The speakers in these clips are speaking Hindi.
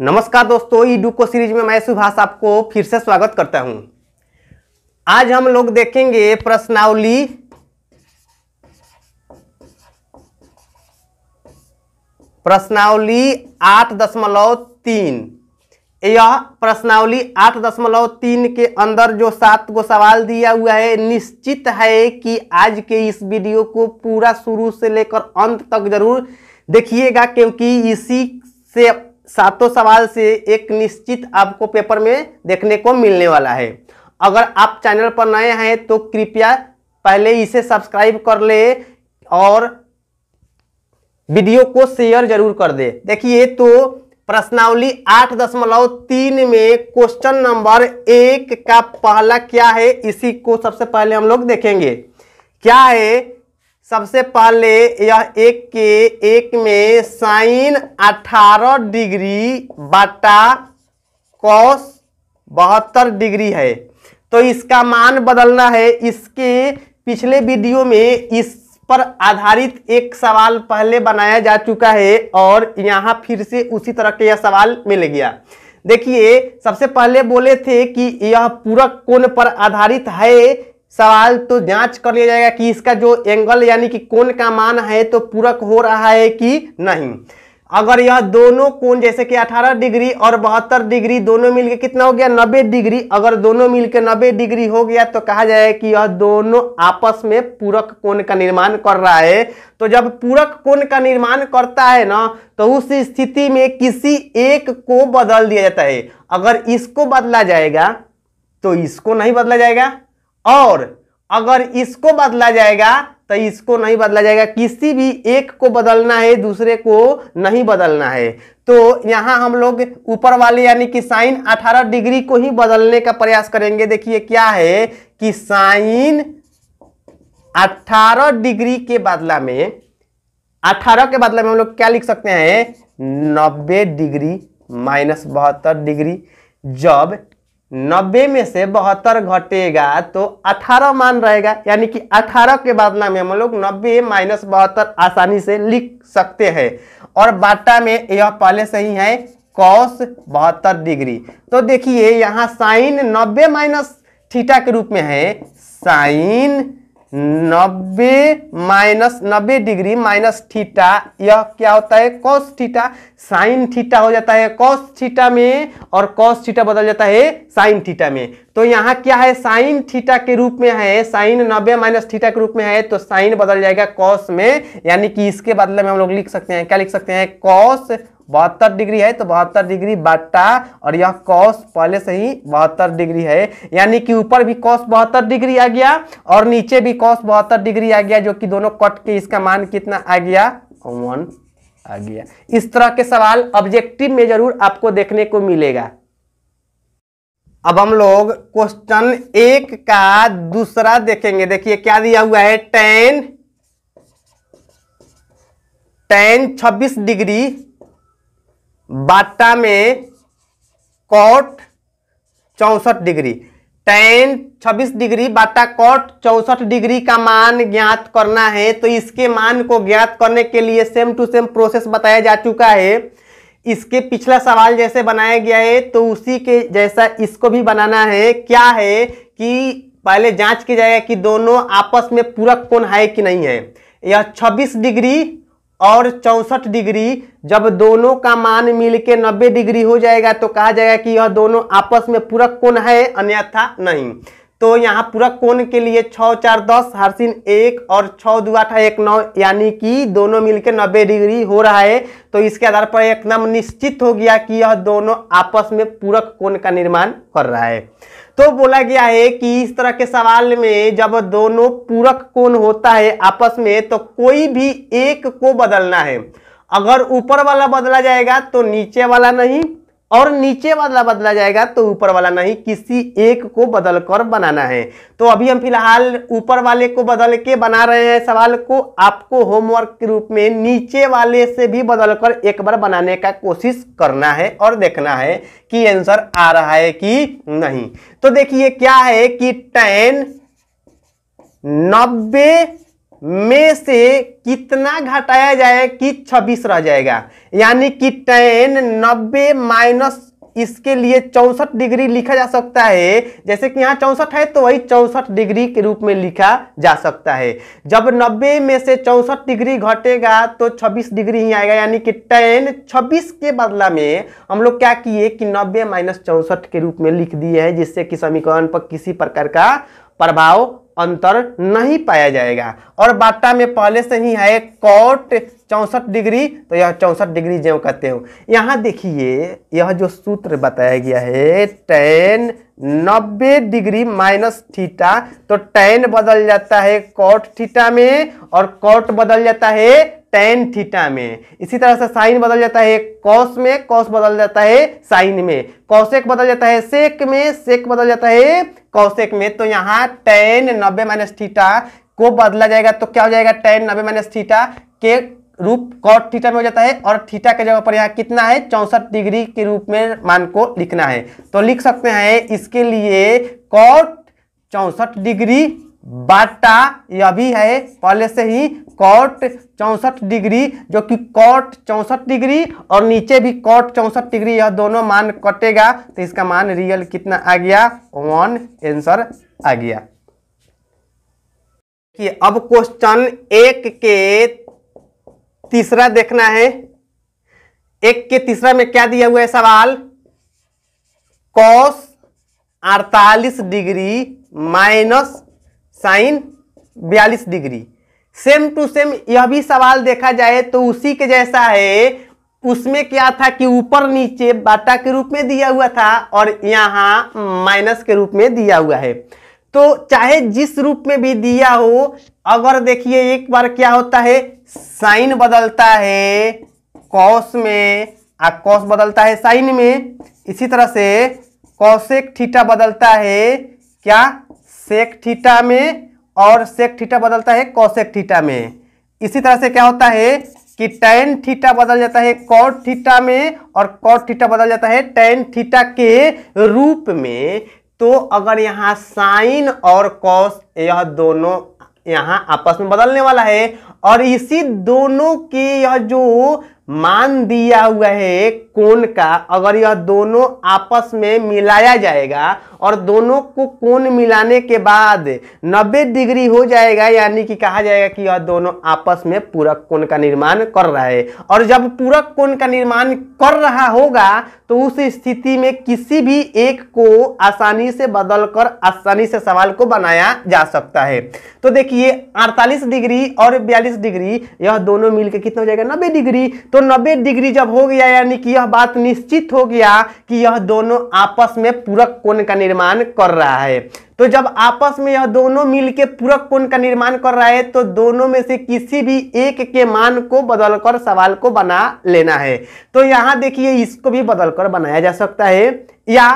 नमस्कार दोस्तों ई डुको सीरीज में मैं सुभाष आपको फिर से स्वागत करता हूं आज हम लोग देखेंगे प्रश्नावली प्रश्नावली आठ दशमलव तीन यह प्रश्नावली आठ दशमलव तीन के अंदर जो सात को सवाल दिया हुआ है निश्चित है कि आज के इस वीडियो को पूरा शुरू से लेकर अंत तक जरूर देखिएगा क्योंकि इसी से सातों सवाल से एक निश्चित आपको पेपर में देखने को मिलने वाला है अगर आप चैनल पर नए हैं तो कृपया पहले इसे सब्सक्राइब कर ले और वीडियो को शेयर जरूर कर दे देखिए तो प्रश्नावली आठ दशमलव तीन में क्वेश्चन नंबर एक का पहला क्या है इसी को सबसे पहले हम लोग देखेंगे क्या है सबसे पहले यह एक के एक में साइन अठारह डिग्री बटा कॉस बहत्तर डिग्री है तो इसका मान बदलना है इसके पिछले वीडियो में इस पर आधारित एक सवाल पहले बनाया जा चुका है और यहाँ फिर से उसी तरह के यह सवाल मिल गया देखिए सबसे पहले बोले थे कि यह पूरक कोण पर आधारित है सवाल तो जांच कर लिया जाएगा कि इसका जो एंगल यानी कि कोण का मान है तो पूरक हो रहा है कि नहीं अगर यह दोनों कोण जैसे कि 18 डिग्री और बहत्तर डिग्री दोनों मिलके कितना हो गया 90 डिग्री अगर दोनों मिलके 90 डिग्री हो गया तो कहा जाए कि यह दोनों आपस में पूरक कोण का निर्माण कर रहा है तो जब पूरक कोण का निर्माण करता है ना तो उस स्थिति में किसी एक को बदल दिया जाता है अगर इसको बदला जाएगा तो इसको नहीं बदला जाएगा और अगर इसको बदला जाएगा तो इसको नहीं बदला जाएगा किसी भी एक को बदलना है दूसरे को नहीं बदलना है तो यहाँ हम लोग ऊपर वाले यानी कि साइन 18 डिग्री को ही बदलने का प्रयास करेंगे देखिए क्या है कि साइन 18 डिग्री के बदला में 18 के बदला में हम लोग क्या लिख सकते हैं 90 डिग्री माइनस बहत्तर डिग्री जब नब्बे में से बहत्तर घटेगा तो अठारह मान रहेगा यानी कि अठारह के बाद में हम लोग नब्बे माइनस बहत्तर आसानी से लिख सकते हैं और बाटा में यह पहले से ही है कॉस बहत्तर डिग्री तो देखिए यहाँ साइन नब्बे माइनस थीटा के रूप में है साइन नब्बे माइनस नब्बे डिग्री माइनस थीटा यह क्या होता है कॉस थीटा साइन थीटा हो जाता है कॉस थीटा में और कॉस थीटा बदल जाता है साइन थीटा में तो यहाँ क्या है साइन थीटा के रूप में है साइन नब्बे माइनस थीटा के रूप में है तो साइन बदल जाएगा कॉस में यानी कि इसके बदले में हम लोग लिख सकते हैं क्या लिख सकते हैं कॉस बहत्तर डिग्री है तो बहत्तर डिग्री बाटा और यह कॉस पहले से ही बहत्तर डिग्री है यानी कि ऊपर भी कॉस बहत्तर डिग्री आ गया और नीचे भी कॉस बहत्तर डिग्री आ गया जो कि दोनों कट के इसका मान कितना आ गया वन आ गया इस तरह के सवाल ऑब्जेक्टिव में जरूर आपको देखने को मिलेगा अब हम लोग क्वेश्चन एक का दूसरा देखेंगे देखिए क्या दिया हुआ है टेन टेन छब्बीस डिग्री बाटा में कॉट चौसठ डिग्री टेन 26 डिग्री बाटा कॉट चौसठ डिग्री का मान ज्ञात करना है तो इसके मान को ज्ञात करने के लिए सेम टू सेम प्रोसेस बताया जा चुका है इसके पिछला सवाल जैसे बनाया गया है तो उसी के जैसा इसको भी बनाना है क्या है कि पहले जांच की जाएगा कि दोनों आपस में पूरक कोण है कि नहीं है यह 26 डिग्री और चौसठ डिग्री जब दोनों का मान मिलके 90 डिग्री हो जाएगा तो कहा जाएगा कि यह दोनों आपस में पूरक कोण है अन्यथा नहीं तो यहाँ पूरक कोण के लिए छ चार दस हरसिन एक और छः दो आठ एक नौ यानी कि दोनों मिलके नब्बे डिग्री हो रहा है तो इसके आधार पर एकदम निश्चित हो गया कि यह दोनों आपस में पूरक कोण का निर्माण कर रहा है तो बोला गया है कि इस तरह के सवाल में जब दोनों पूरक कोण होता है आपस में तो कोई भी एक को बदलना है अगर ऊपर वाला बदला जाएगा तो नीचे वाला नहीं और नीचे वाला बदला जाएगा तो ऊपर वाला नहीं किसी एक को बदल कर बनाना है तो अभी हम फिलहाल ऊपर वाले को बदल के बना रहे हैं सवाल को आपको होमवर्क के रूप में नीचे वाले से भी बदल कर एक बार बनाने का कोशिश करना है और देखना है कि आंसर आ रहा है कि नहीं तो देखिए क्या है कि टेन नब्बे में से कितना घटाया जाए कि 26 रह जाएगा यानी कि टेन नब्बे माइनस इसके लिए चौंसठ डिग्री लिखा जा सकता है जैसे कि यहाँ चौंसठ है तो वही चौंसठ डिग्री के रूप में लिखा जा सकता है जब 90 में से चौंसठ डिग्री घटेगा तो 26 डिग्री ही आएगा यानी कि टेन 26 के बदला में हम लोग क्या किए कि 90 माइनस चौंसठ के रूप में लिख दिए हैं जिससे कि समीकरण पर किसी प्रकार का प्रभाव अंतर नहीं पाया जाएगा और बाटा में पहले से ही है कॉट चौंसठ डिग्री तो यह चौंसठ डिग्री ज्यो कहते हो यहाँ देखिए यह जो सूत्र बताया गया है टेन नब्बे डिग्री माइनस थीटा तो टेन बदल जाता है कॉट थीटा में और कॉट बदल जाता है टेन थीटा में इसी तरह से साइन बदल जाता है कॉस में कॉस बदल जाता है साइन में कौशेक बदल जाता है सेक में सेक बदल जाता है कौशेक में तो यहाँ टेन नब्बे माइनस थीटा को बदला जाएगा तो क्या हो जाएगा टेन नब्बे माइनस थीटा के रूप कॉट थीटा में हो जाता है और थीटा के जगह पर यहाँ कितना है चौंसठ डिग्री के रूप में मान को लिखना है तो लिख सकते हैं इसके लिए कॉट चौंसठ डिग्री बाटा यह भी है पहले से ही कॉट चौंसठ डिग्री जो कि कॉट चौंसठ डिग्री और नीचे भी कॉट चौंसठ डिग्री यह दोनों मान कटेगा तो इसका मान रियल कितना आ गया वन आंसर आ गया कि अब क्वेश्चन एक के तीसरा देखना है एक के तीसरा में क्या दिया हुआ है सवाल कॉस अड़तालीस डिग्री माइनस साइन बयालीस डिग्री सेम टू सेम यह भी सवाल देखा जाए तो उसी के जैसा है उसमें क्या था कि ऊपर नीचे बाटा के रूप में दिया हुआ था और यहाँ माइनस के रूप में दिया हुआ है तो चाहे जिस रूप में भी दिया हो अगर देखिए एक बार क्या होता है साइन बदलता है कॉस में आ कॉस बदलता है साइन में इसी तरह से कॉसेक थीटा बदलता है क्या सेक थीटा में और सेक थीटा बदलता है कौशेक थीटा में इसी तरह से क्या होता है कि टेन थीटा बदल जाता है कौ थीटा में और कौ थीटा बदल जाता है टेन थीटा के रूप में तो अगर यहाँ साइन और कौश यह दोनों यहाँ आपस में बदलने वाला है और इसी दोनों के यह जो मान दिया हुआ है एक कोण का अगर यह दोनों आपस में मिलाया जाएगा और दोनों को कोण मिलाने के बाद 90 डिग्री हो जाएगा यानी कि कहा जाएगा कि यह दोनों आपस में पूरक कोण का निर्माण कर रहा है और जब पूरक कोण का निर्माण कर रहा होगा तो उस स्थिति में किसी भी एक को आसानी से बदलकर आसानी से सवाल को बनाया जा सकता है तो देखिए 48 डिग्री और 42 डिग्री यह दोनों मिलकर कितना हो जाएगा 90 डिग्री तो 90 डिग्री जब हो गया यानी कि यह बात निश्चित हो गया कि यह दोनों आपस में पूरक कोण का निर्माण कर रहा है तो जब आपस में यह दोनों के पूरक कोण का निर्माण कर रहा है तो दोनों में से किसी भी एक के मान को बदलकर सवाल को बना लेना है तो यहाँ देखिए इसको भी बदलकर बनाया जा सकता है या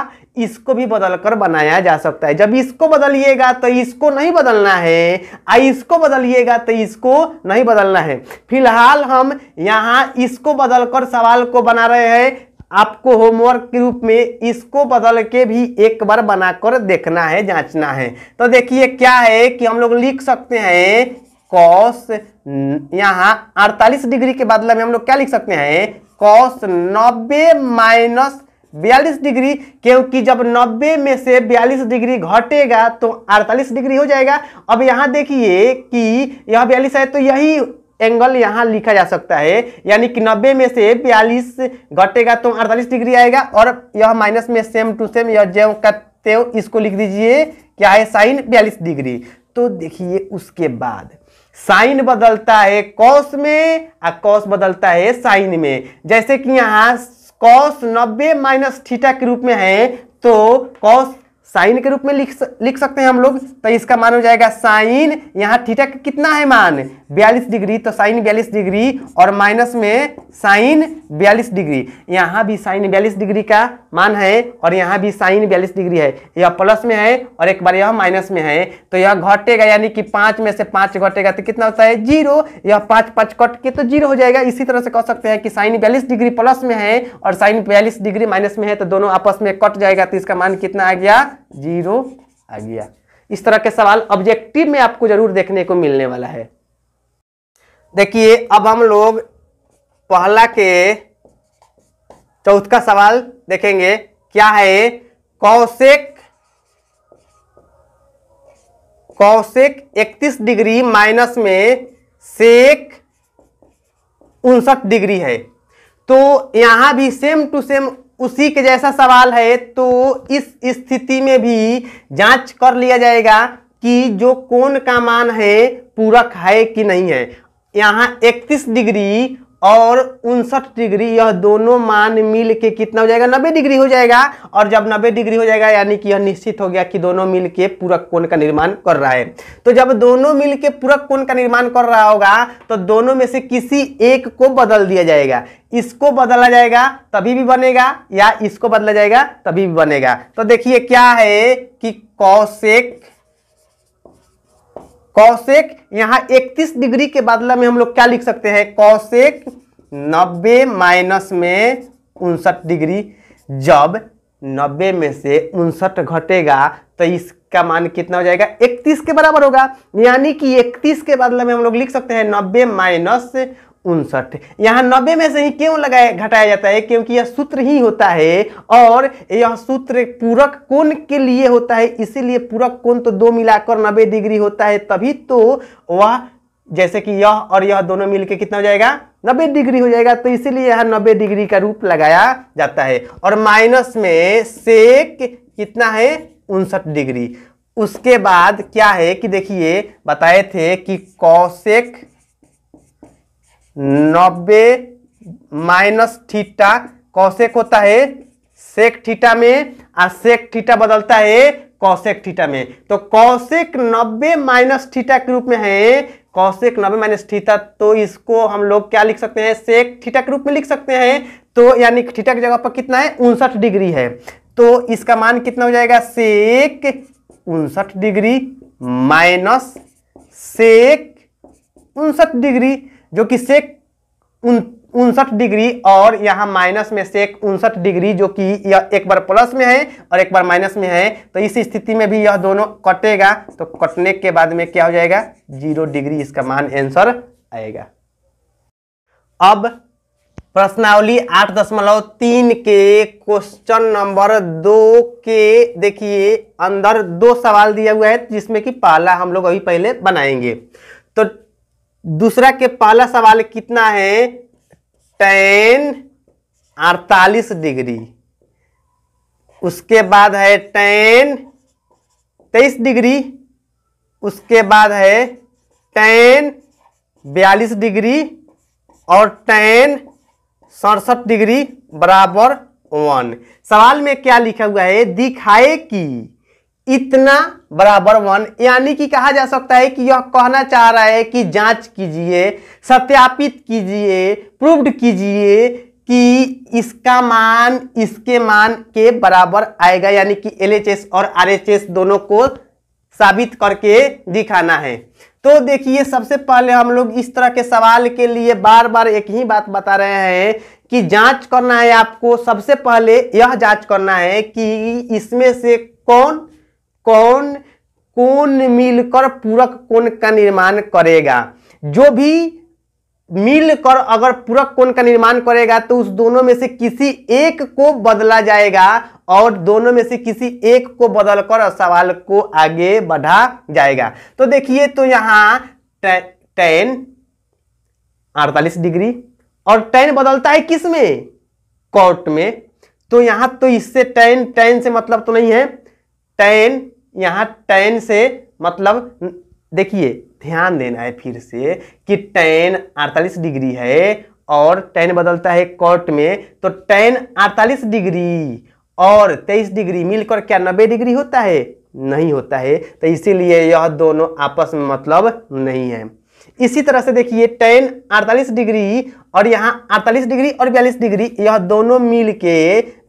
इसको भी बदलकर बनाया जा सकता है जब इसको बदलिएगा तो इसको नहीं बदलना है आ इसको बदलिएगा तो इसको नहीं बदलना है फिलहाल हम यहाँ इसको बदलकर सवाल को बना रहे हैं आपको होमवर्क के रूप में इसको बदल के भी एक बार बनाकर देखना है जांचना है तो देखिए क्या है कि हम लोग लिख सकते हैं कॉस यहाँ 48 डिग्री के बदले में हम लोग क्या लिख सकते हैं कॉस 90 माइनस बयालीस डिग्री क्योंकि जब 90 में से 42 डिग्री घटेगा तो 48 डिग्री हो जाएगा अब यहाँ देखिए कि यह बयालीस है तो यही एंगल यहाँ लिखा जा सकता है यानी कि नब्बे में से बयालीस घटेगा तो अड़तालीस डिग्री आएगा और यह माइनस में सेम टू सेम यह ज्यो का हो इसको लिख दीजिए क्या है साइन बयालीस डिग्री तो देखिए उसके बाद साइन बदलता है कॉस में और कॉस बदलता है साइन में जैसे कि यहाँ कॉस नब्बे माइनस थीटा के रूप में है तो कॉस साइन के रूप में लिख लिख सकते हैं हम लोग तो इसका मान हो जाएगा साइन यहाँ थीटा कितना है मान बयालीस डिग्री तो साइन बयालीस डिग्री और माइनस में साइन बयालीस डिग्री यहाँ भी साइन बयालीस डिग्री का मान है और यहाँ भी साइन बयालीस डिग्री है यह प्लस में है और एक बार यह माइनस में है तो यह घटेगा यानी कि पाँच में से पाँच घटेगा तो कितना होता है जीरो यह पाँच पाँच कट के तो जीरो हो जाएगा इसी तरह से कह सकते हैं कि साइन बयालीस डिग्री प्लस में है और साइन बयालीस डिग्री माइनस में है तो दोनों आपस में कट जाएगा तो इसका मान कितना आ गया जीरो आ गया इस तरह के सवाल ऑब्जेक्टिव में आपको जरूर देखने को मिलने वाला है देखिए अब हम लोग पहला के चौथ का सवाल देखेंगे क्या है कौशिक कौशिक 31 डिग्री माइनस में सेक उनसठ डिग्री है तो यहां भी सेम टू सेम उसी के जैसा सवाल है तो इस स्थिति में भी जांच कर लिया जाएगा कि जो कोण का मान है पूरक है कि नहीं है यहाँ 31 डिग्री और उनसठ डिग्री यह दोनों मान मिल के कितना हो जाएगा नब्बे डिग्री हो जाएगा और जब नब्बे डिग्री हो जाएगा यानी कि यह निश्चित हो गया कि दोनों मिल के पूरक कोण का निर्माण कर रहा है तो जब दोनों मिल के पूरक कोण का निर्माण कर रहा होगा तो दोनों में से किसी एक को बदल दिया जाएगा इसको बदला जाएगा तभी भी बनेगा या इसको बदला जाएगा तभी भी बनेगा तो देखिए क्या है कि कौशिक कौशेक यहां इकतीस डिग्री के बदला में हम लोग क्या लिख सकते हैं कौशेक नब्बे माइनस में उनसठ डिग्री जब नब्बे में से उनसठ घटेगा तो इसका मान कितना हो जाएगा इकतीस के बराबर होगा यानी कि इकतीस के बदला में हम लोग लिख सकते हैं नब्बे माइनस उनसठ यहाँ नब्बे में से ही क्यों लगाया घटाया जाता है क्योंकि यह सूत्र ही होता है और यह सूत्र पूरक कोण के लिए होता है इसीलिए पूरक कोण तो दो मिलाकर नब्बे डिग्री होता है तभी तो वह जैसे कि यह और यह दोनों मिलके कितना हो जाएगा नब्बे डिग्री हो जाएगा तो इसीलिए यह नब्बे डिग्री का रूप लगाया जाता है और माइनस में सेक कितना है उनसठ डिग्री उसके बाद क्या है कि देखिए बताए थे कि कौशेक नब्बे माइनस थीटा कौशेक होता है सेक थीटा में और सेक थीटा बदलता है कौशेक थीटा में तो कौशेक नब्बे माइनस थीटा के रूप में है कौशिक नब्बे माइनस थीटा तो इसको हम लोग क्या लिख सकते हैं सेक थीटा के रूप में लिख सकते हैं तो यानी थीटा की जगह पर कितना है उनसठ डिग्री है तो इसका मान कितना हो जाएगा सेक उनसठ डिग्री माइनस सेक उनसठ डिग्री जो कि सेक उनसठ डिग्री और यहाँ माइनस में सेक उनसठ डिग्री जो कि यह एक बार प्लस में है और एक बार माइनस में है तो इस स्थिति में भी यह दोनों कटेगा तो कटने के बाद में क्या हो जाएगा जीरो डिग्री इसका मान आंसर आएगा अब प्रश्नावली आठ दशमलव तीन के क्वेश्चन नंबर दो के देखिए अंदर दो सवाल दिया हुआ है जिसमें कि पहला हम लोग अभी पहले बनाएंगे तो दूसरा के पहला सवाल कितना है टेन अड़तालीस डिग्री उसके बाद है टेन तेईस डिग्री उसके बाद है टेन बयालीस डिग्री और टेन सड़सठ डिग्री बराबर वन सवाल में क्या लिखा हुआ है दिखाए कि इतना बराबर वन यानी कि कहा जा सकता है कि यह कहना चाह रहा है कि जांच कीजिए सत्यापित कीजिए प्रूव्ड कीजिए कि इसका मान इसके मान के बराबर आएगा यानी कि एलएचएस और आरएचएस दोनों को साबित करके दिखाना है तो देखिए सबसे पहले हम लोग इस तरह के सवाल के लिए बार बार एक ही बात बता रहे हैं कि जांच करना है आपको सबसे पहले यह जांच करना है कि इसमें से कौन कौन कौन मिलकर पूरक कोण का निर्माण करेगा जो भी मिलकर अगर पूरक कोण का निर्माण करेगा तो उस दोनों में से किसी एक को बदला जाएगा और दोनों में से किसी एक को बदलकर सवाल को आगे बढ़ा जाएगा तो देखिए तो यहाँ टेन अड़तालीस डिग्री और टेन बदलता है किस में कोर्ट में तो यहाँ तो इससे टेन टेन से मतलब तो नहीं है टेन यहाँ टेन से मतलब देखिए ध्यान देना है फिर से कि टेन अड़तालीस डिग्री है और टेन बदलता है कॉट में तो टेन अड़तालीस डिग्री और तेईस डिग्री मिलकर क्या नब्बे डिग्री होता है नहीं होता है तो इसीलिए यह दोनों आपस में मतलब नहीं है इसी तरह से देखिए टेन अड़तालीस डिग्री और यहाँ अड़तालीस डिग्री और बयालीस डिग्री यह दोनों मिल के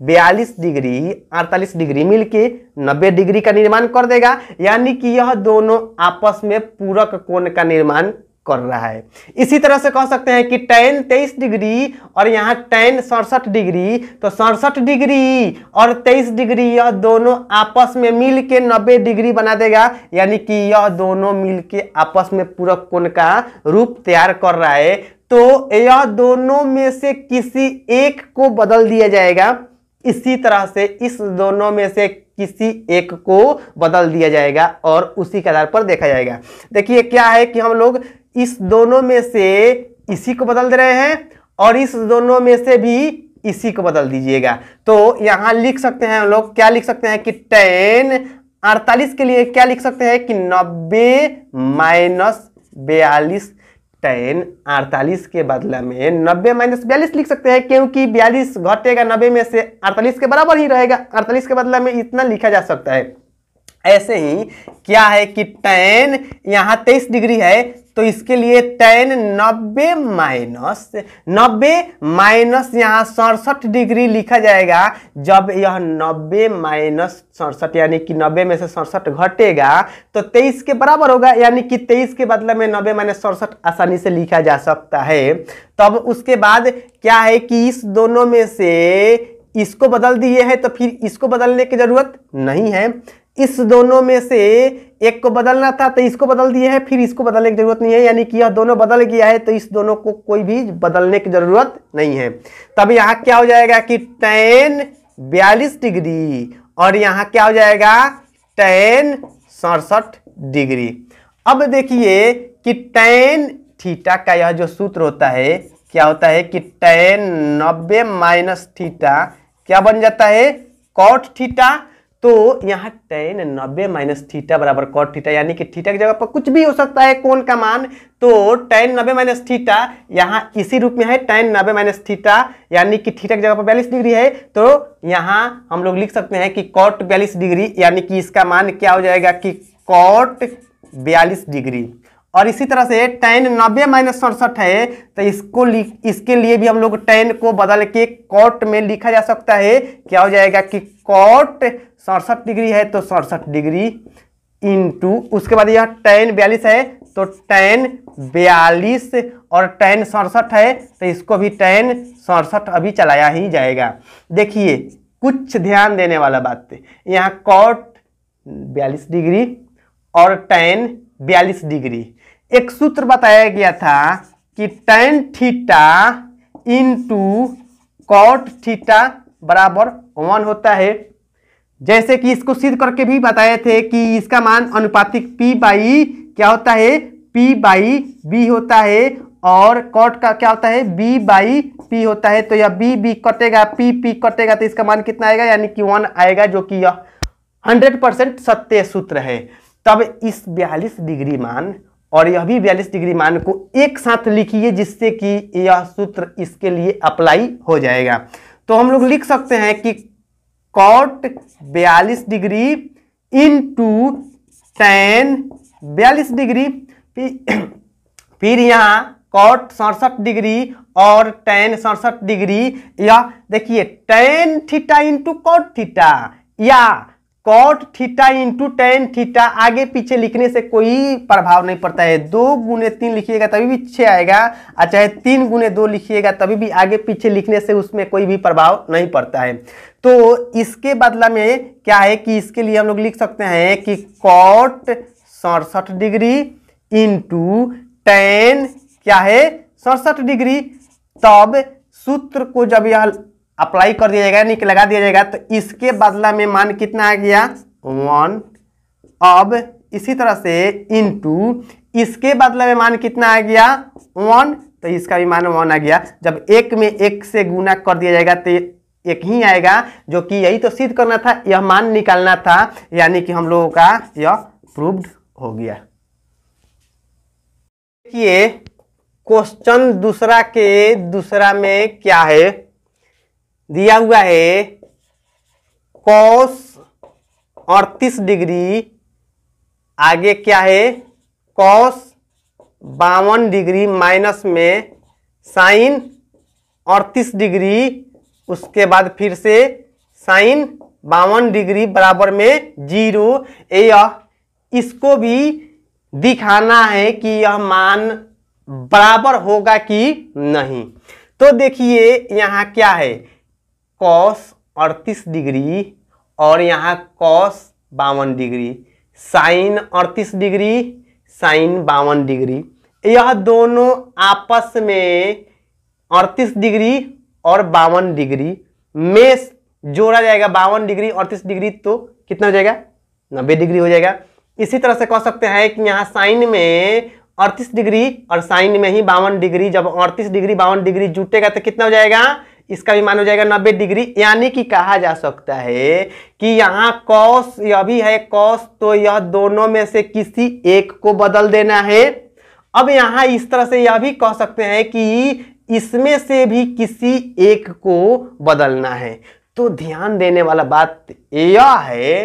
बयालीस डिग्री अड़तालीस डिग्री मिल के नब्बे डिग्री का निर्माण कर देगा यानी कि यह दोनों आपस में पूरक कोण का निर्माण कर रहा है इसी तरह से कह सकते हैं कि टेन तेईस डिग्री और यहाँ टेन सड़सठ डिग्री तो सड़सठ डिग्री और तेईस डिग्री यह दोनों आपस में मिल के नब्बे डिग्री बना देगा यानी कि यह दोनों मिल के आपस में पूरक कोण का रूप तैयार कर रहा है तो यह दोनों में से किसी एक को बदल दिया जाएगा इसी तरह से इस दोनों में से किसी एक को बदल दिया जाएगा और उसी के आधार पर देखा जाएगा देखिए क्या है कि हम लोग इस दोनों में से इसी को बदल दे रहे हैं और इस दोनों में से भी इसी को बदल दीजिएगा तो यहाँ लिख सकते हैं हम लोग क्या लिख सकते हैं कि टेन अड़तालीस के लिए क्या लिख सकते हैं कि नब्बे माइनस बयालीस टेन अड़तालीस के बदला में नब्बे माइनस बयालीस लिख सकते हैं क्योंकि बयालीस घटेगा नब्बे में से अड़तालीस के बराबर ही रहेगा अड़तालीस के बदला में इतना लिखा जा सकता है ऐसे ही क्या है कि टेन यहाँ तेईस डिग्री है तो इसके लिए टेन नब्बे माइनस नब्बे माइनस यहाँ सड़सठ डिग्री लिखा जाएगा जब यह नब्बे माइनस सड़सठ यानी कि नब्बे में से सड़सठ घटेगा तो तेईस के बराबर होगा यानी कि तेईस के बदले में नब्बे माइनस सड़सठ आसानी से लिखा जा सकता है तब उसके बाद क्या है कि इस दोनों में से इसको बदल दिए हैं तो फिर इसको बदलने की ज़रूरत नहीं है इस दोनों में से एक को बदलना था तो इसको बदल दिए हैं फिर इसको बदलने की जरूरत नहीं है यानी कि यह दोनों बदल गया है तो इस दोनों को कोई भी बदलने की जरूरत नहीं है तब यहाँ क्या हो जाएगा कि टेन बयालीस डिग्री और यहाँ क्या हो जाएगा टेन सड़सठ डिग्री अब देखिए कि टेन थीटा का यह जो सूत्र होता है क्या होता है कि टेन नब्बे माइनस थीटा क्या बन जाता है कॉट थीटा तो यहाँ टेन नब्बे माइनस थीटा बराबर कॉट थीटा यानी कि थीटा की जगह पर कुछ भी हो सकता है कौन का मान तो टेन नब्बे माइनस थीटा यहाँ इसी रूप में है टेन नब्बे माइनस थीटा यानी कि थीटा की जगह पर बयालीस डिग्री है तो यहाँ हम लोग लिख सकते हैं कि कॉट बयालीस डिग्री यानी कि इसका मान क्या हो जाएगा कि कॉट बयालीस डिग्री और इसी तरह से टेन नब्बे माइनस सड़सठ है तो इसको इसके लिए भी हम लोग टेन को बदल के कॉट में लिखा जा सकता है क्या हो जाएगा कि कॉट सड़सठ डिग्री है तो सड़सठ डिग्री इंटू उसके बाद यह टेन बयालीस है तो टेन बयालीस और टेन सड़सठ है तो इसको भी टेन सड़सठ अभी चलाया ही जाएगा देखिए कुछ ध्यान देने वाला बात यहाँ कॉट बयालीस डिग्री और टेन बयालीस डिग्री एक सूत्र बताया गया था कि tan theta into cot theta बराबर वन होता है जैसे कि इसको सिद्ध करके भी बताए थे कि इसका मान अनुपातिक p बाई क्या होता है p बाई बी होता है और कॉट का क्या होता है b बाई पी होता है तो यह b बी कटेगा p p कटेगा तो इसका मान कितना आएगा यानी कि वन आएगा जो कि यह हंड्रेड परसेंट सत्य सूत्र है तब इस बयालीस डिग्री मान और यह भी बयालीस डिग्री मान को एक साथ लिखिए जिससे कि यह सूत्र इसके लिए अप्लाई हो जाएगा तो हम लोग लिख सकते हैं कि कॉट बयालीस डिग्री इन टू टेन बयालीस डिग्री फिर यहाँ कॉट सड़सठ डिग्री और टेन सड़सठ डिग्री या देखिए tan theta into cot theta या cot theta into tan theta आगे पीछे लिखने से कोई प्रभाव नहीं पड़ता है दो गुने तीन लिखिएगा तभी भी छः आएगा और चाहे तीन गुने दो लिखिएगा तभी भी आगे पीछे लिखने से उसमें कोई भी प्रभाव नहीं पड़ता है तो इसके बदला में क्या है कि इसके लिए हम लोग लिख सकते हैं कि कॉट सड़सठ डिग्री इंटू टेन क्या है सड़सठ डिग्री तब सूत्र को जब यह अप्लाई कर दिया जाएगा यानी कि लगा दिया जाएगा तो इसके बदला में मान कितना आ गया वन अब इसी तरह से इनटू इसके बदला में मान कितना आ गया वन तो इसका भी मान वन आ गया जब एक में एक से गुना कर दिया जाएगा तो एक ही आएगा जो कि यही तो सिद्ध करना था यह मान निकालना था यानी कि हम लोगों का यह प्रूव्ड हो गया देखिए क्वेश्चन दूसरा के दूसरा में क्या है दिया हुआ है कॉस अड़तीस डिग्री आगे क्या है कॉस बावन डिग्री माइनस में साइन अड़तीस डिग्री उसके बाद फिर से साइन बावन डिग्री बराबर में जीरो यह इसको भी दिखाना है कि यह मान बराबर होगा कि नहीं तो देखिए यहाँ क्या है कॉस अड़तीस डिग्री और यहाँ कॉस बावन डिग्री साइन अड़तीस डिग्री साइन बावन डिग्री यह दोनों आपस में अड़तीस डिग्री और बावन डिग्री में जोड़ा जाएगा बावन डिग्री अड़तीस डिग्री तो कितना हो जाएगा नब्बे डिग्री हो जाएगा इसी तरह से कह सकते हैं कि यहाँ साइन में अड़तीस डिग्री और साइन में ही बावन डिग्री जब अड़तीस डिग्री बावन डिग्री जुटेगा तो कितना हो जाएगा इसका भी मान हो जाएगा 90 डिग्री यानी कि कहा जा सकता है कि यहाँ कॉस यह भी है कॉस तो यह दोनों में से किसी एक को बदल देना है अब यहाँ इस तरह से यह भी कह सकते हैं कि इसमें से भी किसी एक को बदलना है तो ध्यान देने वाला बात यह है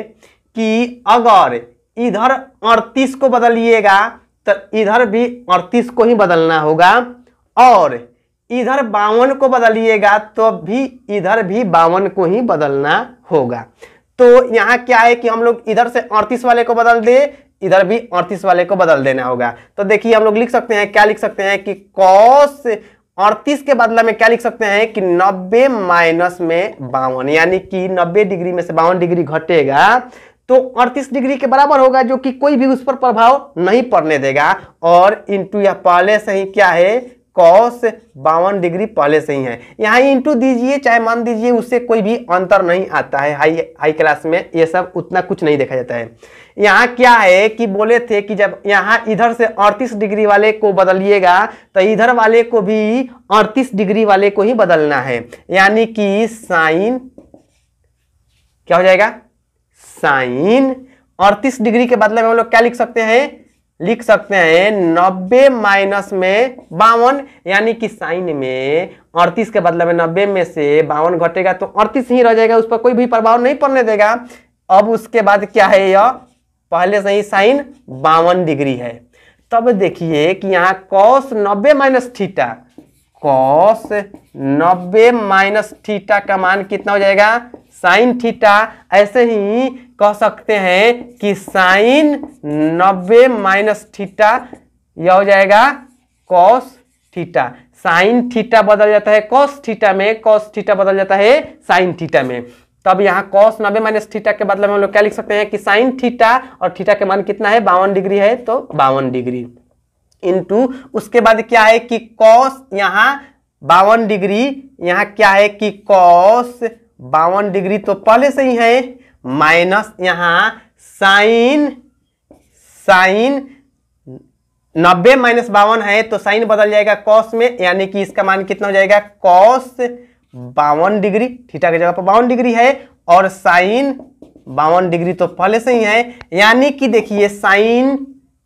कि अगर इधर 38 को बदलिएगा तो इधर भी 38 को ही बदलना होगा और इधर बावन को बदलिएगा तो भी इधर भी बावन को ही बदलना होगा तो यहाँ क्या है कि हम लोग इधर से अड़तीस वाले को बदल दे इधर भी अड़तीस वाले को बदल देना होगा तो देखिए हम लोग लिख सकते हैं क्या लिख सकते हैं कि कॉस अड़तीस के बदला में क्या लिख सकते हैं कि नब्बे माइनस में बावन यानी कि नब्बे डिग्री में से बावन डिग्री घटेगा तो 38 डिग्री के बराबर होगा जो कि कोई भी उस पर प्रभाव नहीं पड़ने देगा और इंटू यह पहले से ही क्या है कॉस बावन डिग्री पहले से ही है यहाँ इंटू दीजिए चाहे मान दीजिए उससे कोई भी अंतर नहीं आता है हाई हाई क्लास में ये सब उतना कुछ नहीं देखा जाता है यहाँ क्या है कि बोले थे कि जब यहाँ इधर से 38 डिग्री वाले को बदलिएगा तो इधर वाले को भी 38 डिग्री वाले को ही बदलना है यानी कि साइन क्या हो जाएगा साइन 38 डिग्री के बदले में हम लोग क्या लिख सकते हैं लिख सकते हैं नब्बे माइनस में बावन यानी कि साइन में अड़तीस के बदले में नब्बे में से बावन घटेगा तो अड़तीस ही रह जाएगा उस पर कोई भी प्रभाव नहीं पड़ने देगा अब उसके बाद क्या है यह पहले से ही साइन बावन डिग्री है तब देखिए कि यहाँ कॉस नब्बे माइनस थीटा कॉस नब्बे माइनस थीटा का मान कितना हो जाएगा साइन थीटा ऐसे ही कह सकते हैं कि साइन नब्बे माइनस थीटा यह हो जाएगा कॉस थीटा साइन थीटा बदल जाता है कॉस थीटा में कॉस थीटा बदल जाता है साइन थीटा में तब यहाँ कॉस नब्बे माइनस थीटा के बदले में हम लोग क्या लिख सकते हैं कि साइन थीटा और थीटा के मान कितना है बावन डिग्री है तो बावन डिग्री इंटू उसके बाद क्या है कि कॉस यहाँ बावन डिग्री यहाँ क्या है कि कॉस बावन डिग्री तो पहले से ही है माइनस यहां साइन साइन नब्बे माइनस बावन है तो साइन बदल जाएगा कॉस में यानी कि इसका मान कितना हो जाएगा कॉस बावन डिग्री थीटा की जगह पर बावन डिग्री है और साइन बावन डिग्री तो पहले से ही है यानी कि देखिए sine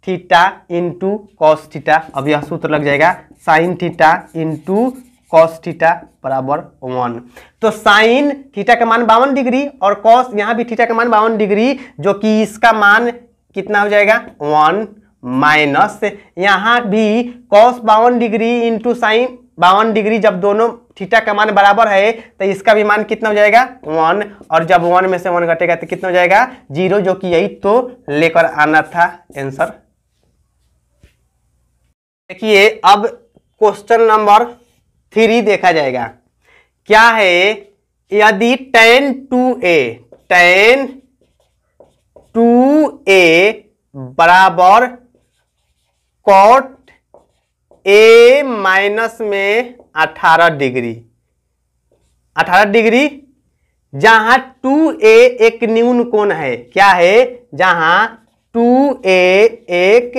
theta into cos theta अब यह सूत्र लग जाएगा sine theta into cos theta बराबर वन तो साइन थीटा का मान बावन डिग्री और कॉस यहाँ भी थीटा का मान बावन डिग्री जो कि इसका मान कितना हो जाएगा वन माइनस यहाँ भी कॉस बावन डिग्री इंटू साइन बावन डिग्री जब दोनों थीटा का मान बराबर है तो इसका भी मान कितना हो जाएगा वन और जब वन में से वन घटेगा तो कितना हो जाएगा जीरो जो कि यही तो लेकर आना था आंसर देखिए अब क्वेश्चन नंबर थ्री देखा जाएगा क्या है यदि tan two A tan two A बराबर कॉट ए माइनस में अठारह डिग्री अठारह डिग्री जहां टू ए एक न्यून कोण है क्या है जहां टू ए एक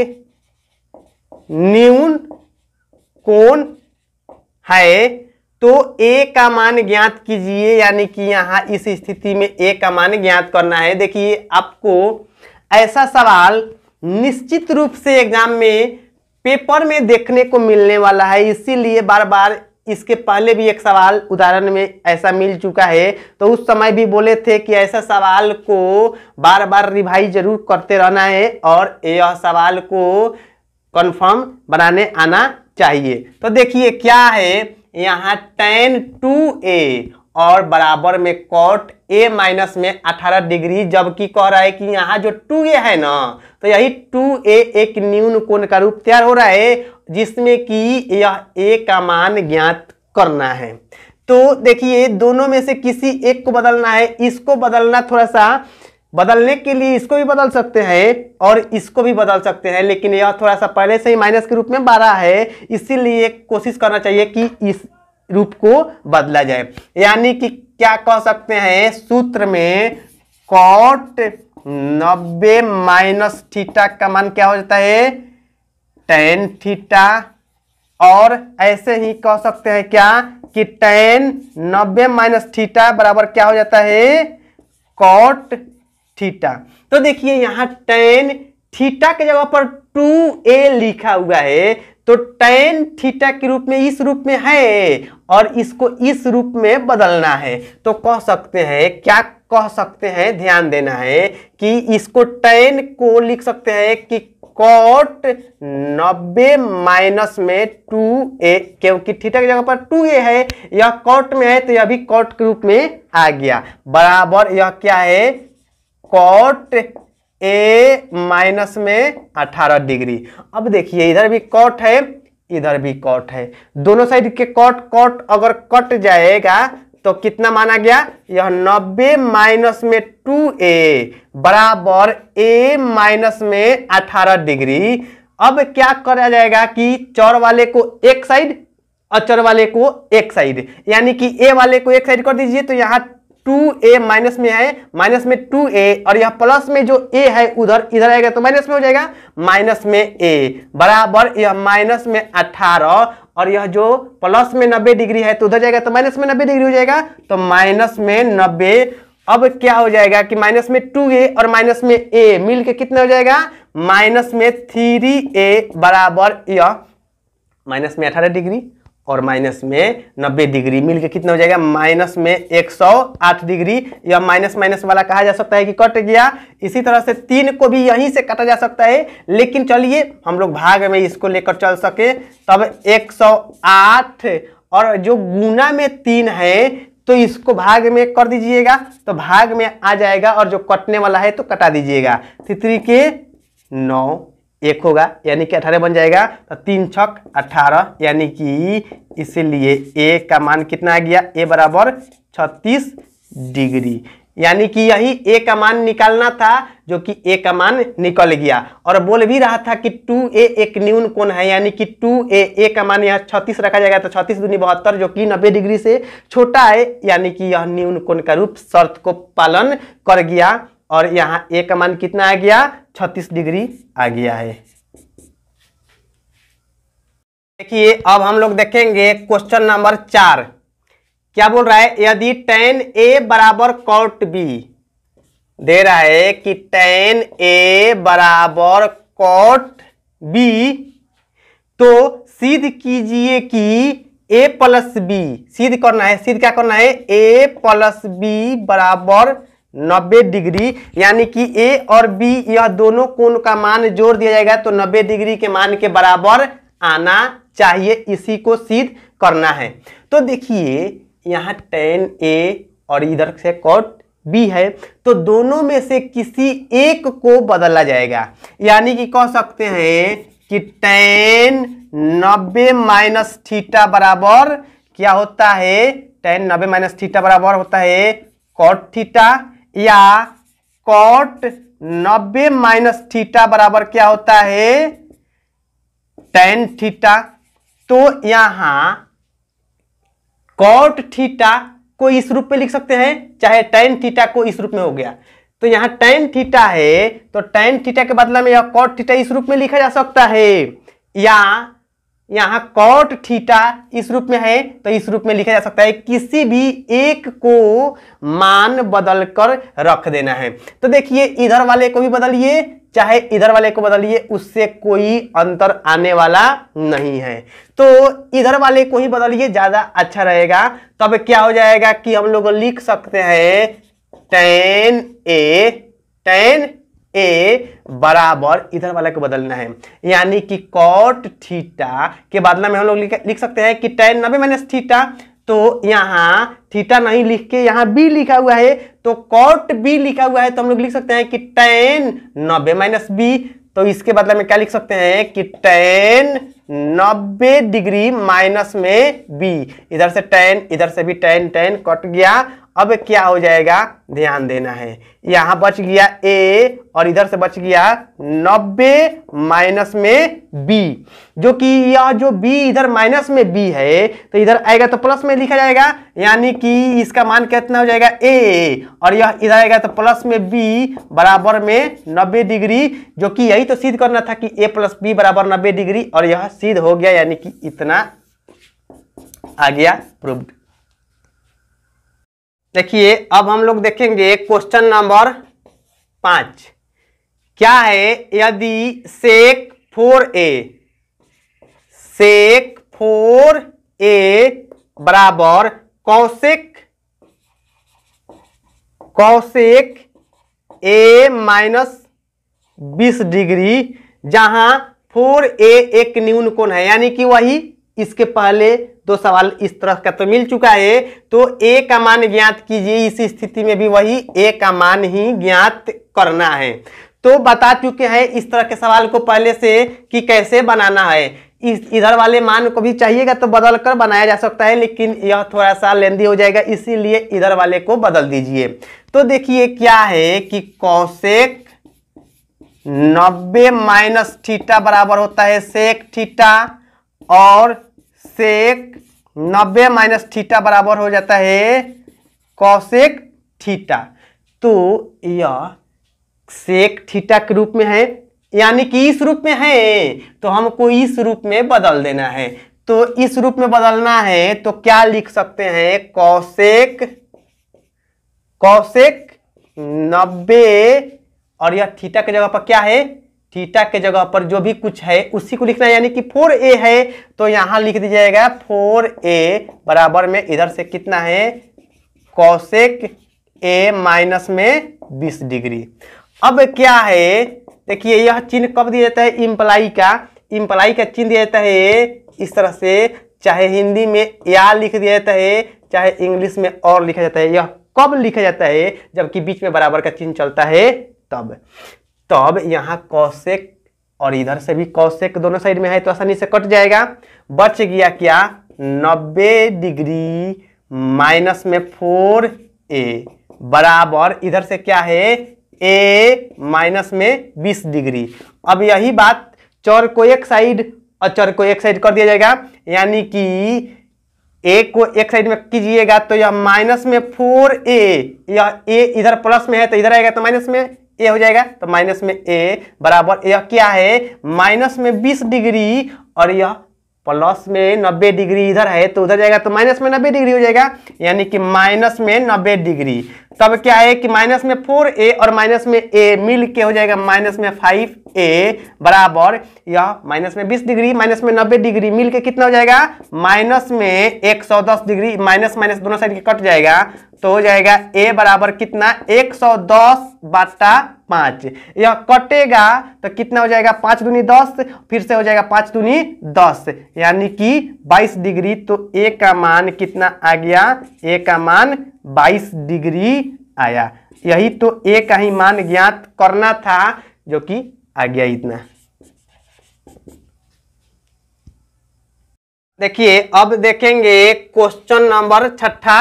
न्यून कोण है तो ए का मान ज्ञात कीजिए यानी कि यहाँ इस स्थिति में ए का मान ज्ञात करना है देखिए आपको ऐसा सवाल निश्चित रूप से एग्जाम में पेपर में देखने को मिलने वाला है इसीलिए बार बार इसके पहले भी एक सवाल उदाहरण में ऐसा मिल चुका है तो उस समय भी बोले थे कि ऐसा सवाल को बार बार रिवाइज जरूर करते रहना है और यह सवाल को कन्फर्म बनाने आना चाहिए तो देखिए क्या है यहाँ टेन टू ए और बराबर में कॉट ए माइनस में 18 डिग्री जबकि कह रहा है कि यहाँ जो टू ए है ना तो यही टू ए एक न्यून कोण का रूप तैयार हो रहा है जिसमें कि यह ए का मान ज्ञात करना है तो देखिए दोनों में से किसी एक को बदलना है इसको बदलना थोड़ा सा बदलने के लिए इसको भी बदल सकते हैं और इसको भी बदल सकते हैं लेकिन यह थोड़ा सा पहले से ही माइनस के रूप में बारह है इसीलिए कोशिश करना चाहिए कि इस रूप को बदला जाए यानी कि क्या कह सकते हैं सूत्र में कॉट नब्बे माइनस थीटा का मान क्या हो जाता है टेन थीटा और ऐसे ही कह सकते हैं क्या कि टेन नब्बे माइनस थीटा बराबर क्या हो जाता है कॉट थीटा तो देखिए यहाँ टेन थीटा के जगह पर टू ए लिखा हुआ है तो टेन थीटा के रूप में इस रूप में है और इसको इस रूप में बदलना है तो कह सकते हैं क्या कह सकते हैं ध्यान देना है कि इसको टेन को लिख सकते हैं कि कॉट नब्बे माइनस में टू ए क्योंकि थीटा की जगह पर टू ए है यह कॉट में है तो यह भी कॉट के रूप में आ गया बराबर यह क्या है कॉट ए माइनस में 18 डिग्री अब देखिए इधर भी कॉट है इधर भी कॉट है दोनों साइड के कॉट कॉट अगर कट जाएगा तो कितना माना गया यह 90 माइनस में 2a बराबर a माइनस में 18 डिग्री अब क्या करा जाएगा कि चौर वाले को एक साइड अचर वाले को एक साइड यानी कि ए वाले को एक साइड कर दीजिए तो यहाँ टू ए माइनस में है माइनस में टू ए और यह प्लस में जो ए है उधर इधर आएगा तो माइनस में हो जाएगा माइनस में ए बराबर यह माइनस में अठारह और यह जो प्लस में नब्बे डिग्री है तो उधर जाएगा तो माइनस में नब्बे डिग्री हो जाएगा तो माइनस में नब्बे अब क्या हो जाएगा कि माइनस में टू ए और माइनस में ए मिलके कितना हो जाएगा माइनस में थ्री ए बराबर यह माइनस में अठारह डिग्री और माइनस में 90 डिग्री मिलकर कितना हो जाएगा माइनस में 108 डिग्री या माइनस माइनस वाला कहा जा सकता है कि कट गया इसी तरह से तीन को भी यहीं से काटा जा सकता है लेकिन चलिए हम लोग भाग में इसको लेकर चल सके तब 108 और जो गुना में तीन है तो इसको भाग में कर दीजिएगा तो भाग में आ जाएगा और जो कटने वाला है तो कटा दीजिएगा तीतरी के नौ एक होगा यानी कि अठारह बन जाएगा तो तीन छक अठारह यानी कि इसलिए ए का मान कितना आ गया ए बराबर छत्तीस डिग्री यानी कि यही ए का मान निकालना था जो कि ए का मान निकल गया और बोल भी रहा था कि टू ए एक न्यून कोण है यानी कि टू ए ए का मान यहाँ छत्तीस रखा जाएगा तो छत्तीस दूनी बहत्तर जो कि नब्बे डिग्री से छोटा है यानी कि यह न्यून कोण का रूप शर्त को पालन कर गया और यहाँ ए का मान कितना आ गया छत्तीस डिग्री आ गया है देखिए अब हम लोग देखेंगे क्वेश्चन नंबर चार क्या बोल रहा है यदि टेन ए बराबर कॉट बी दे रहा है कि टेन ए बराबर कॉट बी तो सिद्ध कीजिए कि ए प्लस बी सिद्ध करना है सिद्ध क्या करना है ए प्लस बी बराबर 90 डिग्री यानी कि ए और बी यह दोनों कोण का मान जोड़ दिया जाएगा तो 90 डिग्री के मान के बराबर आना चाहिए इसी को सिद्ध करना है तो देखिए यहाँ टेन ए और इधर से कॉट बी है तो दोनों में से किसी एक को बदला जाएगा यानी कि कह सकते हैं कि टेन नब्बे माइनस थीटा बराबर क्या होता है टेन नब्बे माइनस थीटा बराबर होता है कॉट थीटा या कॉट नब्बे माइनस थीटा बराबर क्या होता है टेन थीटा तो यहां कॉट थीटा को इस रूप में लिख सकते हैं चाहे टेन थीटा को इस रूप में हो गया तो यहां टेन थीटा है तो टेन थीटा के बदला में यह कॉट थीटा इस रूप में लिखा जा सकता है या यहाँ कॉट थीटा इस रूप में है तो इस रूप में लिखा जा सकता है किसी भी एक को मान बदल कर रख देना है तो देखिए इधर वाले को भी बदलिए चाहे इधर वाले को बदलिए उससे कोई अंतर आने वाला नहीं है तो इधर वाले को ही बदलिए ज़्यादा अच्छा रहेगा तब क्या हो जाएगा कि हम लोग लिख सकते हैं टेन ए टेन ए बराबर इधर वाला को बदलना है यानी कि कॉट थीटा के बदला में हम लोग लिख सकते हैं कि टेन नब्बे माइनस थीटा तो यहाँ थीटा नहीं लिख के यहाँ बी लिखा हुआ है तो कॉट बी लिखा हुआ है तो हम लोग लिख सकते हैं कि टेन नब्बे माइनस बी तो इसके बदला में क्या लिख सकते हैं कि टेन नब्बे डिग्री माइनस में बी इधर से टेन इधर से भी टेन टेन कट गया अब क्या हो जाएगा ध्यान देना है यहां बच गया ए और इधर से बच गया नब्बे माइनस में बी जो कि यह जो बी इधर माइनस में बी है तो इधर आएगा तो प्लस में लिखा जाएगा यानी कि इसका मान कितना हो जाएगा ए और यह इधर आएगा तो प्लस में बी बराबर में नब्बे डिग्री जो कि यही तो सिद्ध करना था कि ए प्लस बी बराबर नब्बे डिग्री और यह सिद्ध हो गया यानी कि इतना आ गया प्रूव्ड देखिए अब हम लोग देखेंगे क्वेश्चन नंबर पांच क्या है यदि सेक four A sec four A बराबर कौशिक कौशिक ए माइनस बीस डिग्री जहां फोर ए एक न्यून कोण है यानी कि वही इसके पहले तो सवाल इस तरह का तो मिल चुका है तो ए का मान ज्ञात कीजिए इस स्थिति में भी वही ए का मान ही ज्ञात करना है तो बता चुके हैं इस तरह के सवाल को पहले से कि कैसे बनाना है इस इधर वाले मान को भी चाहिएगा तो बदल कर बनाया जा सकता है लेकिन यह थोड़ा सा लेंदी हो जाएगा इसीलिए इधर वाले को बदल दीजिए तो देखिए क्या है कि कौशेक नब्बे माइनस ठीटा बराबर होता है सेक ठीटा और सेक नब्बे माइनस थीटा बराबर हो जाता है कौशेक थीटा तो यह सेक थीटा के रूप में है यानी कि इस रूप में है तो हमको इस रूप में बदल देना है तो इस रूप में बदलना है तो क्या लिख सकते हैं कौशिक कौशिक नब्बे और यह थीटा की जगह पर क्या है थीटा के जगह पर जो भी कुछ है उसी को लिखना है यानी कि फोर ए है तो यहां लिख जाएगा फोर ए बराबर में इधर से कितना है कौशिक ए माइनस में बीस डिग्री अब क्या है देखिए यह चिन्ह कब दिया जाता है इम्प्लाई का इम्प्लाई का चिन्ह दिया जाता है इस तरह से चाहे हिंदी में या लिख दिया जाता है चाहे इंग्लिश में और लिखा जाता है यह कब लिखा जाता है जबकि बीच में बराबर का चिन्ह चलता है तब तो यहाँ कौशेक और इधर से भी कौशेक दोनों साइड में है तो आसानी से कट जाएगा बच गया क्या नब्बे डिग्री माइनस में फोर ए बराबर इधर से क्या है ए माइनस में बीस डिग्री अब यही बात चौर को एक साइड और चौर को एक साइड कर दिया जाएगा यानी कि ए को एक साइड में कीजिएगा तो यह माइनस में फोर ए या ए इधर प्लस में है तो इधर आएगा तो माइनस में ए हो जाएगा तो माइनस में ए बराबर यह क्या है माइनस में बीस डिग्री और यह प्लस में नब्बे डिग्री इधर है तो उधर जाएगा तो माइनस में नब्बे डिग्री हो जाएगा यानी कि माइनस में नब्बे डिग्री तब क्या है कि माइनस में फोर ए और माइनस में ए मिल के हो जाएगा माइनस में फाइव ए बराबर यह माइनस में बीस डिग्री माइनस में नब्बे डिग्री मिल के कितना हो जाएगा माइनस में एक सौ दस डिग्री माइनस माइनस दोनों साइड के कट जाएगा तो हो जाएगा ए बराबर कितना 110 सौ दस बाटा पांच यह कटेगा तो कितना हो जाएगा पांच दूनी दस फिर से हो जाएगा पांच दूनी दस यानी कि 22 डिग्री तो ए का मान कितना आ गया ए का मान 22 डिग्री आया यही तो ए का ही मान ज्ञात करना था जो कि आ गया इतना देखिए अब देखेंगे क्वेश्चन नंबर छठा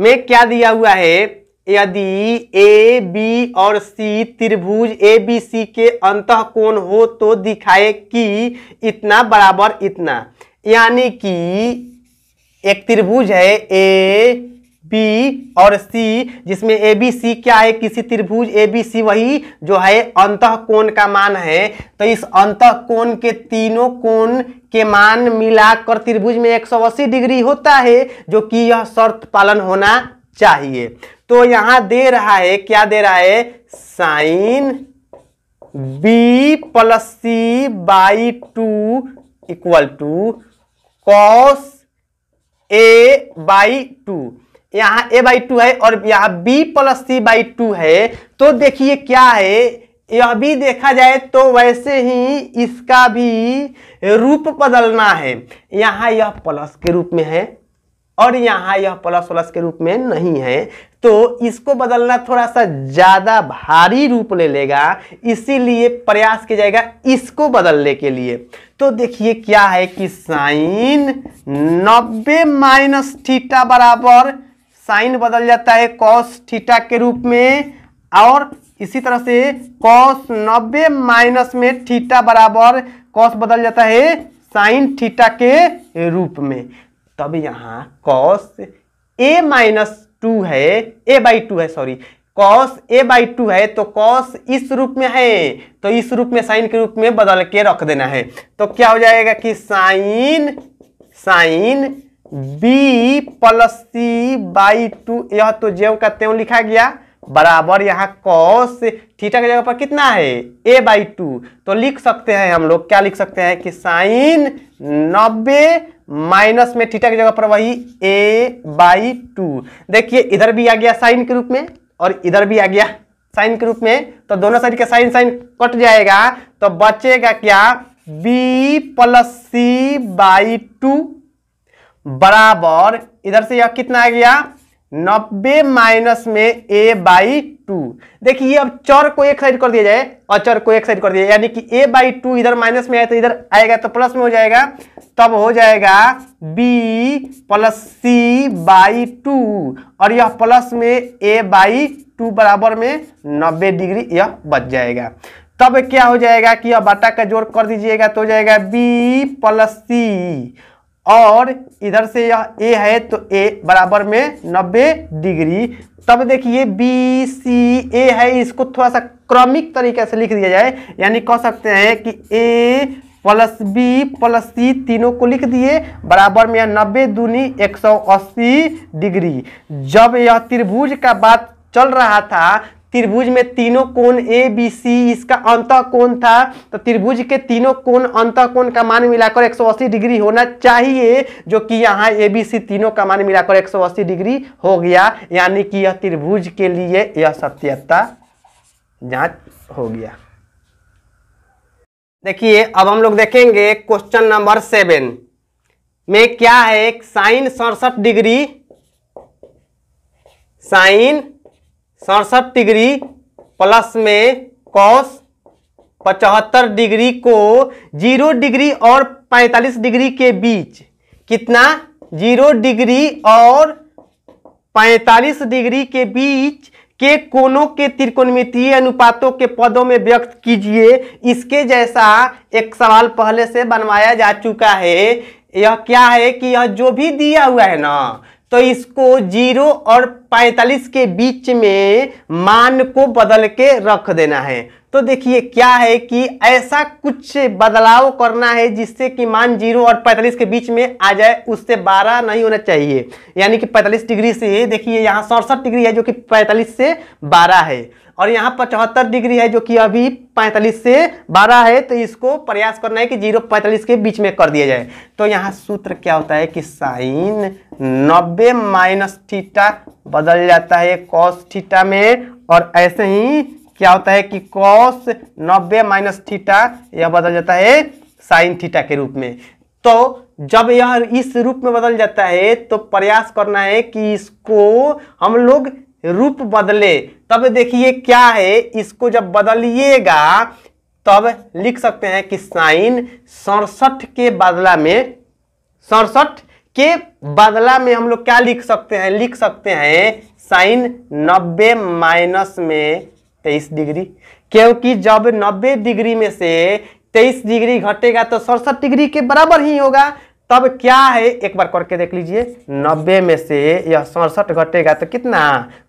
में क्या दिया हुआ है यदि ए बी और सी त्रिभुज ए बी सी के अंत कोण हो तो दिखाए कि इतना बराबर इतना यानी कि एक त्रिभुज है ए पी और सी जिसमें ए बी सी क्या है किसी त्रिभुज ए बी सी वही जो है अंत कोण का मान है तो इस अंत कोण के तीनों कोण के मान मिलाकर त्रिभुज में अस्सी डिग्री होता है जो कि यह शर्त पालन होना चाहिए तो यहाँ दे रहा है क्या दे रहा है sine B plus C by two equal to cos A by two यहाँ ए बाई टू है और यहाँ B plus C by two है तो देखिए क्या है यह भी देखा जाए तो वैसे ही इसका भी रूप बदलना है यहाँ यह प्लस के रूप में है और यहाँ यह प्लस प्लस के रूप में नहीं है तो इसको बदलना थोड़ा सा ज़्यादा भारी रूप ले लेगा इसीलिए प्रयास किया जाएगा इसको बदलने के लिए तो देखिए क्या है कि साइन नब्बे माइनस थीटा बराबर साइन बदल जाता है कॉस थीटा के रूप में और इसी तरह से कॉस नब्बे माइनस में थीटा बराबर कॉस बदल जाता है साइन थीटा के रूप में तब यहाँ कॉस ए माइनस टू है ए बाई टू है sorry cos A by two है तो कॉस इस रूप में है तो इस रूप में साइन के रूप में बदल के रख देना है तो क्या हो जाएगा कि sine sine B plus C by two यह तो जेव का त्यों लिखा गया बराबर यहाँ कॉस थीटा की जगह पर कितना है ए बाई टू तो लिख सकते हैं हम लोग क्या लिख सकते हैं कि साइन नब्बे माइनस में थीटा की जगह पर वही ए बाई टू देखिए इधर भी आ गया साइन के रूप में और इधर भी आ गया साइन के रूप में तो दोनों साइड का साइन साइन कट जाएगा तो बचेगा क्या B plus C by two बराबर इधर से यह कितना आ गया नब्बे माइनस में ए बाई टू देखिए अब चर को एक साइड कर दिया जाए और चर को एक साइड कर दिया यानी कि ए बाई टू इधर माइनस में आए तो इधर आएगा तो प्लस में हो जाएगा तब हो जाएगा B plus C by two और यह प्लस में ए बाई टू बराबर में नब्बे डिग्री यह बच जाएगा तब क्या हो जाएगा कि यह बाटा का जोड़ कर दीजिएगा तो हो जाएगा बी प्लस सी और इधर से यह ए है तो ए बराबर में 90 डिग्री तब देखिए बी सी ए है इसको थोड़ा सा क्रमिक तरीके से लिख दिया जाए यानी कह सकते हैं कि A plus B plus C तीनों को लिख दिए बराबर में यह नब्बे दूनी एक सौ अस्सी डिग्री जब यह त्रिभुज का बात चल रहा था त्रिभुज में तीनों कोण ए बी सी इसका अंत कोण था तो त्रिभुज के तीनों कोण अंत कोण का मान मिलाकर 180 डिग्री होना चाहिए जो कि यहाँ ए बी सी तीनों का मान मिलाकर 180 डिग्री हो गया यानी कि यह त्रिभुज के लिए यह सत्यता जांच हो गया देखिए अब हम लोग देखेंगे क्वेश्चन नंबर सेवन में क्या है साइन सड़सठ डिग्री साइन सड़सठ डिग्री प्लस में कॉस पचहत्तर डिग्री को जीरो डिग्री और पैंतालीस डिग्री के बीच कितना जीरो डिग्री और पैंतालीस डिग्री के बीच के कोनों के त्रिकोणमितीय अनुपातों के पदों में व्यक्त कीजिए इसके जैसा एक सवाल पहले से बनवाया जा चुका है यह क्या है कि यह जो भी दिया हुआ है ना तो इसको जीरो और पैंतालीस के बीच में मान को बदल के रख देना है तो देखिए क्या है कि ऐसा कुछ बदलाव करना है जिससे कि मान जीरो और पैंतालीस के बीच में आ जाए उससे बारह नहीं होना चाहिए यानी कि पैंतालीस डिग्री से देखिए यहाँ सड़सठ डिग्री है जो कि पैंतालीस से बारह है और यहाँ पचहत्तर डिग्री है जो कि अभी 45 से 12 है तो इसको प्रयास करना है कि जीरो पैंतालीस के बीच में कर दिया जाए तो यहाँ सूत्र क्या होता है कि साइन नब्बे माइनस थीटा बदल जाता है कॉस थीटा में और ऐसे ही क्या होता है कि कॉस नब्बे माइनस थीटा यह बदल जाता है साइन थीटा के रूप में तो जब यह इस रूप में बदल जाता है तो प्रयास करना है कि इसको हम लोग रूप बदले तब देखिए क्या है इसको जब बदलिएगा तब लिख सकते हैं कि साइन सड़सठ के बदला में सड़सठ के बदला में हम लोग क्या लिख सकते हैं लिख सकते हैं साइन नब्बे माइनस में तेईस डिग्री क्योंकि जब नब्बे डिग्री में से तेईस डिग्री घटेगा तो सड़सठ डिग्री के बराबर ही होगा तब क्या है एक बार करके देख लीजिए नब्बे में से यह सड़सठ घटेगा तो कितना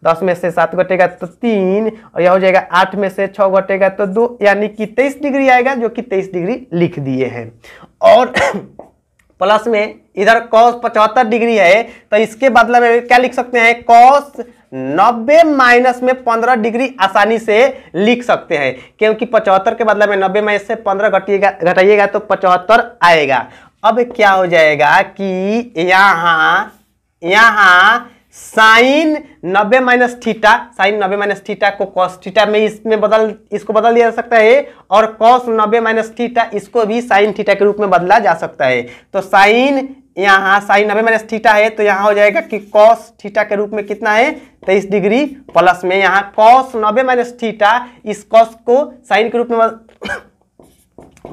दस में से सात घटेगा तो तीन और यह हो जाएगा आठ में से छः घटेगा तो दो यानी कि तेईस डिग्री आएगा जो कि तेईस डिग्री लिख दिए हैं और प्लस में इधर कॉस पचहत्तर डिग्री है तो इसके बदला में क्या लिख सकते हैं कॉस नब्बे माइनस में पंद्रह डिग्री आसानी से लिख सकते हैं क्योंकि पचहत्तर के बदला में नब्बे माइनस से पंद्रह घटिएगा घटाइएगा तो पचहत्तर आएगा अब क्या हो जाएगा कि यहां यहां साइन नब्बे माइनस थीटा साइन नब्बे माइनस थीटा को कॉस थीटा में इसमें बदल इसको बदल दिया जा सकता है और कॉस नब्बे माइनस थीटा इसको भी साइन थीटा के रूप में बदला जा सकता है तो साइन यहाँ साइन नब्बे माइनस थीटा है तो यहाँ हो जाएगा कि कॉस थीटा के रूप में कितना है तेईस डिग्री प्लस में यहाँ कॉस नब्बे माइनस थीटा इस कॉस को साइन के रूप में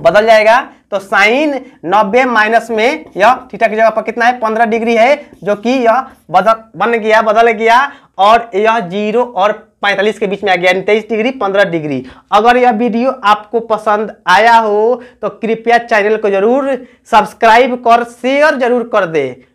बदल जाएगा तो साइन 90 माइनस में यह थीटा की जगह पर कितना है 15 डिग्री है जो कि यह बदल बन गया बदल गया और यह जीरो और 45 के बीच में आ गया यानी तेईस डिग्री 15 डिग्री अगर यह वीडियो आपको पसंद आया हो तो कृपया चैनल को जरूर सब्सक्राइब कर शेयर जरूर कर दे